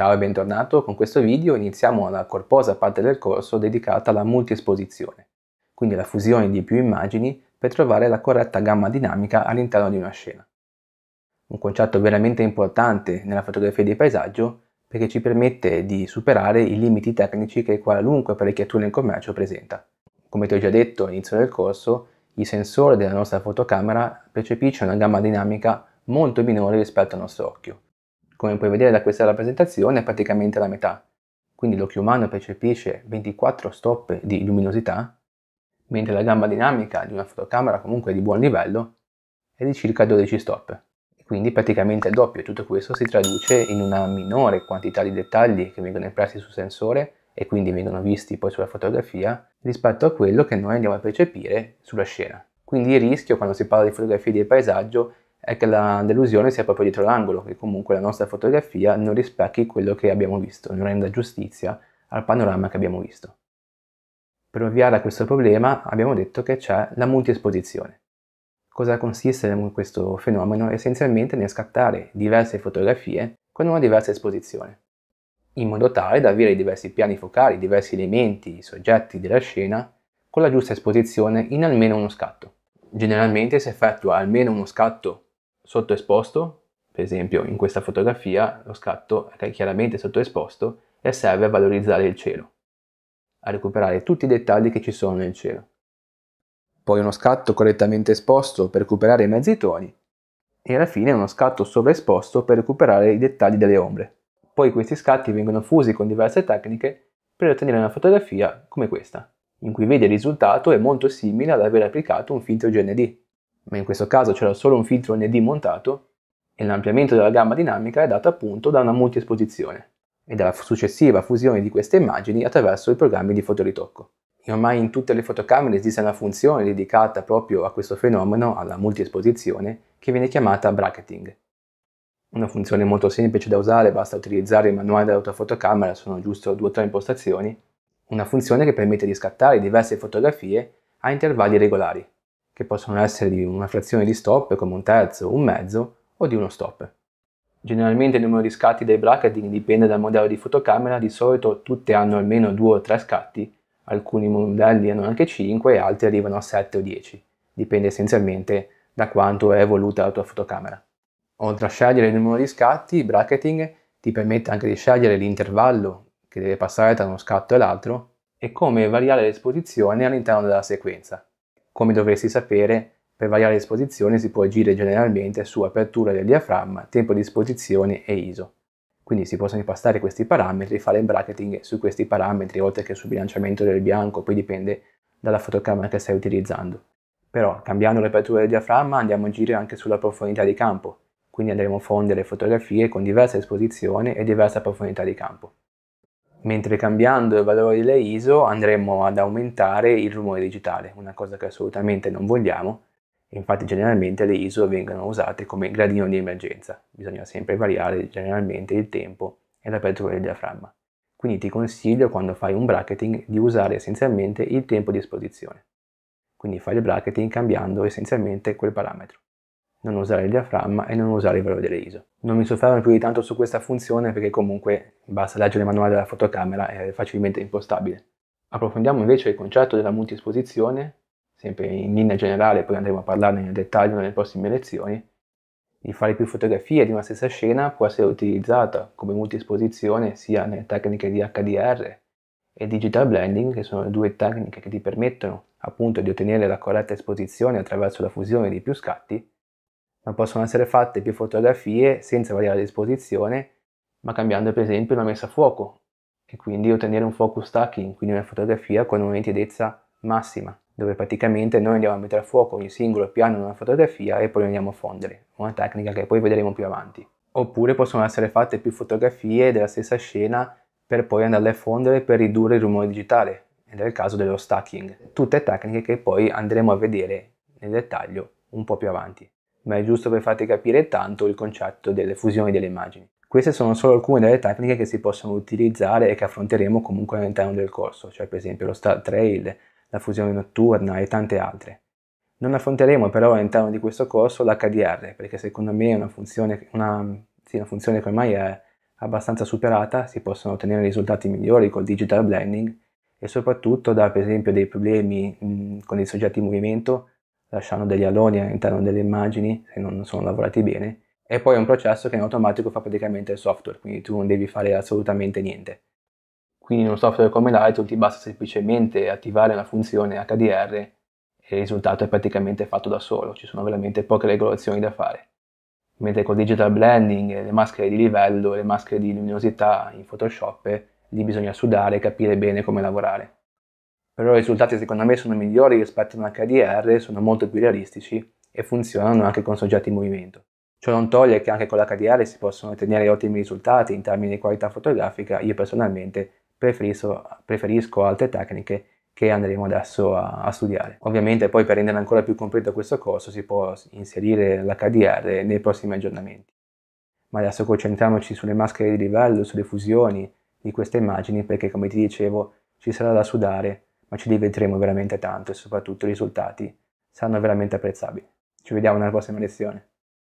Ciao e bentornato, con questo video iniziamo la corposa parte del corso dedicata alla multiesposizione, quindi la fusione di più immagini per trovare la corretta gamma dinamica all'interno di una scena. Un concetto veramente importante nella fotografia di paesaggio perché ci permette di superare i limiti tecnici che qualunque apparecchiatura in commercio presenta. Come ti ho già detto all'inizio del corso, il sensore della nostra fotocamera percepisce una gamma dinamica molto minore rispetto al nostro occhio, come puoi vedere da questa rappresentazione è praticamente la metà, quindi l'occhio umano percepisce 24 stop di luminosità, mentre la gamma dinamica di una fotocamera comunque di buon livello è di circa 12 stop. Quindi praticamente il doppio, tutto questo si traduce in una minore quantità di dettagli che vengono impressi sul sensore e quindi vengono visti poi sulla fotografia rispetto a quello che noi andiamo a percepire sulla scena. Quindi il rischio quando si parla di fotografie di paesaggio è che la delusione sia proprio dietro l'angolo, che comunque la nostra fotografia non rispecchi quello che abbiamo visto, non renda giustizia al panorama che abbiamo visto. Per ovviare a questo problema abbiamo detto che c'è la multiesposizione. Cosa consiste in questo fenomeno? Essenzialmente nel scattare diverse fotografie con una diversa esposizione, in modo tale da avere diversi piani focali, diversi elementi, soggetti della scena con la giusta esposizione in almeno uno scatto. Generalmente si effettua almeno uno scatto sottoesposto, per esempio in questa fotografia lo scatto è chiaramente sottoesposto e serve a valorizzare il cielo, a recuperare tutti i dettagli che ci sono nel cielo. Poi uno scatto correttamente esposto per recuperare i mezzi toni e alla fine uno scatto sovraesposto per recuperare i dettagli delle ombre. Poi questi scatti vengono fusi con diverse tecniche per ottenere una fotografia come questa, in cui vedi il risultato è molto simile ad aver applicato un filtro GND ma in questo caso c'era solo un filtro ND montato, e l'ampliamento della gamma dinamica è dato appunto da una multiesposizione e dalla successiva fusione di queste immagini attraverso i programmi di fotoritocco. E ormai in tutte le fotocamere esiste una funzione dedicata proprio a questo fenomeno, alla multiesposizione, che viene chiamata bracketing. Una funzione molto semplice da usare, basta utilizzare il manuale dell'autofotocamera, sono giusto due o tre impostazioni. Una funzione che permette di scattare diverse fotografie a intervalli regolari, che possono essere di una frazione di stop come un terzo, un mezzo o di uno stop. Generalmente il numero di scatti dei bracketing dipende dal modello di fotocamera, di solito tutte hanno almeno 2 o 3 scatti, alcuni modelli hanno anche 5 e altri arrivano a 7 o 10, dipende essenzialmente da quanto è evoluta la tua fotocamera. Oltre a scegliere il numero di scatti, il bracketing ti permette anche di scegliere l'intervallo che deve passare tra uno scatto e l'altro e come variare l'esposizione all'interno della sequenza. Come dovresti sapere, per variare l'esposizione si può agire generalmente su apertura del diaframma, tempo di esposizione e ISO. Quindi si possono impastare questi parametri fare il bracketing su questi parametri, oltre che sul bilanciamento del bianco, poi dipende dalla fotocamera che stai utilizzando. Però cambiando l'apertura del diaframma andiamo a agire anche sulla profondità di campo, quindi andremo a fondere fotografie con diversa esposizione e diversa profondità di campo. Mentre cambiando il valore delle ISO andremo ad aumentare il rumore digitale, una cosa che assolutamente non vogliamo, infatti generalmente le ISO vengono usate come gradino di emergenza, bisogna sempre variare generalmente il tempo e l'apertura del diaframma. Quindi ti consiglio quando fai un bracketing di usare essenzialmente il tempo di esposizione. Quindi fai il bracketing cambiando essenzialmente quel parametro non usare il diaframma e non usare il valore delle ISO. Non mi soffermo più di tanto su questa funzione perché comunque basta leggere il manuale della fotocamera ed è facilmente impostabile. Approfondiamo invece il concetto della multiesposizione, sempre in linea generale, poi andremo a parlarne nel dettaglio nelle prossime lezioni. Il fare più fotografie di una stessa scena può essere utilizzato come multiesposizione sia nelle tecniche di HDR e digital blending, che sono le due tecniche che ti permettono appunto di ottenere la corretta esposizione attraverso la fusione di più scatti, ma possono essere fatte più fotografie senza variare la disposizione, ma cambiando per esempio la messa a fuoco e quindi ottenere un focus stacking, quindi una fotografia con una nitidezza massima, dove praticamente noi andiamo a mettere a fuoco ogni singolo piano in una fotografia e poi andiamo a fondere, una tecnica che poi vedremo più avanti. Oppure possono essere fatte più fotografie della stessa scena per poi andarle a fondere per ridurre il rumore digitale, ed è il caso dello stacking. Tutte tecniche che poi andremo a vedere nel dettaglio un po' più avanti ma è giusto per farti capire tanto il concetto delle fusioni delle immagini. Queste sono solo alcune delle tecniche che si possono utilizzare e che affronteremo comunque all'interno del corso, cioè per esempio lo star trail, la fusione notturna e tante altre. Non affronteremo però all'interno di questo corso l'HDR, perché secondo me è una funzione, una, sì, una funzione che ormai è abbastanza superata, si possono ottenere risultati migliori col digital blending e soprattutto da per esempio dei problemi mh, con i soggetti in movimento lasciando degli aloni all'interno delle immagini se non sono lavorati bene e poi è un processo che in automatico fa praticamente il software, quindi tu non devi fare assolutamente niente. Quindi in un software come Lightroom ti basta semplicemente attivare la funzione HDR e il risultato è praticamente fatto da solo, ci sono veramente poche regolazioni da fare. Mentre con Digital Blending, le maschere di livello, le maschere di luminosità in Photoshop, lì bisogna sudare e capire bene come lavorare però i risultati secondo me sono migliori rispetto a un HDR, sono molto più realistici e funzionano anche con soggetti in movimento. Ciò non toglie che anche con l'HDR si possono ottenere ottimi risultati in termini di qualità fotografica, io personalmente preferisco, preferisco altre tecniche che andremo adesso a, a, studiare. Ovviamente poi per rendere ancora più completo questo corso si può inserire l'HDR nei prossimi aggiornamenti. Ma adesso concentriamoci sulle maschere di livello, sulle fusioni di queste immagini perché come ti dicevo ci sarà da sudare ma ci divertiremo veramente tanto e soprattutto i risultati saranno veramente apprezzabili. Ci vediamo nella prossima lezione.